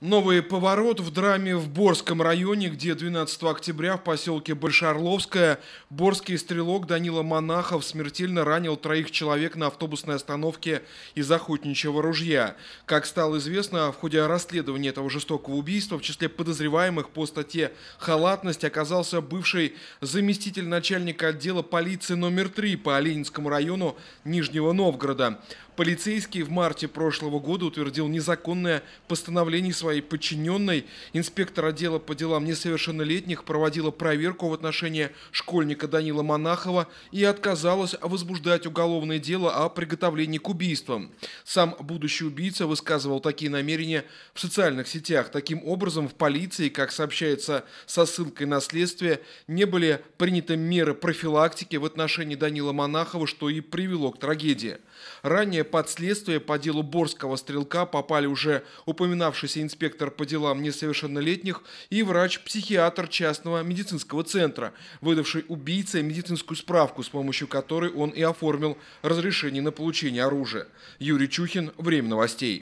Новый поворот в драме в Борском районе, где 12 октября в поселке Большоорловское борский стрелок Данила Монахов смертельно ранил троих человек на автобусной остановке из охотничьего ружья. Как стало известно, в ходе расследования этого жестокого убийства в числе подозреваемых по статье «Халатность» оказался бывший заместитель начальника отдела полиции номер 3 по Оленинскому району Нижнего Новгорода. Полицейский в марте прошлого года утвердил незаконное постановление своей своей подчиненной инспектор отдела по делам несовершеннолетних проводила проверку в отношении школьника Данила Монахова и отказалась возбуждать уголовное дело о приготовлении к убийствам. Сам будущий убийца высказывал такие намерения в социальных сетях. Таким образом, в полиции, как сообщается со ссылкой на следствие, не были приняты меры профилактики в отношении Данила Монахова, что и привело к трагедии. Ранее под следствие по делу Борского стрелка попали уже упоминавшийся инспектор инспектор по делам несовершеннолетних и врач-психиатр частного медицинского центра, выдавший убийце медицинскую справку, с помощью которой он и оформил разрешение на получение оружия. Юрий Чухин, Время новостей.